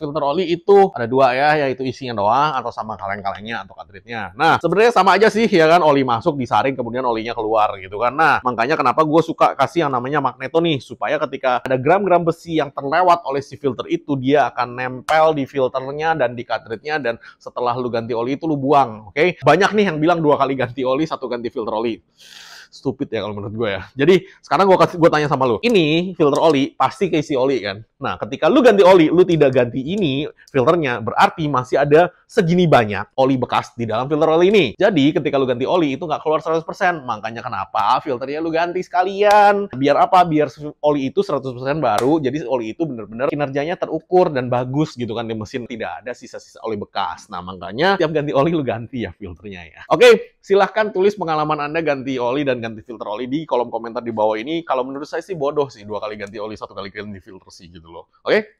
filter oli itu ada dua ya, yaitu isinya doang atau sama kaleng-kalengnya atau cartridge Nah, sebenarnya sama aja sih ya kan oli masuk disaring kemudian olinya keluar gitu kan. Nah, makanya kenapa gue suka kasih yang namanya magneto nih supaya ketika ada gram-gram besi yang terlewat oleh si filter itu dia akan nempel di filternya dan di cartridge dan setelah lu ganti oli itu lu buang, oke? Okay? Banyak nih yang bilang dua kali ganti oli, satu ganti filter oli stupid ya kalau menurut gue ya. Jadi sekarang gue kasih gue tanya sama lu, ini filter oli pasti keisi oli kan? Nah, ketika lu ganti oli, lu tidak ganti ini filternya, berarti masih ada segini banyak oli bekas di dalam filter oli ini. Jadi ketika lu ganti oli itu nggak keluar 100%, makanya kenapa filternya lu ganti sekalian. Biar apa? Biar oli itu 100% baru, jadi oli itu bener-bener kinerjanya terukur dan bagus gitu kan di mesin. Tidak ada sisa-sisa oli bekas. Nah, makanya tiap ganti oli lu ganti ya filternya ya. Oke, silahkan tulis pengalaman Anda ganti oli dan ganti filter oli di kolom komentar di bawah ini. Kalau menurut saya sih bodoh sih dua kali ganti oli, satu kali ganti filter sih gitu loh. Oke? Okay?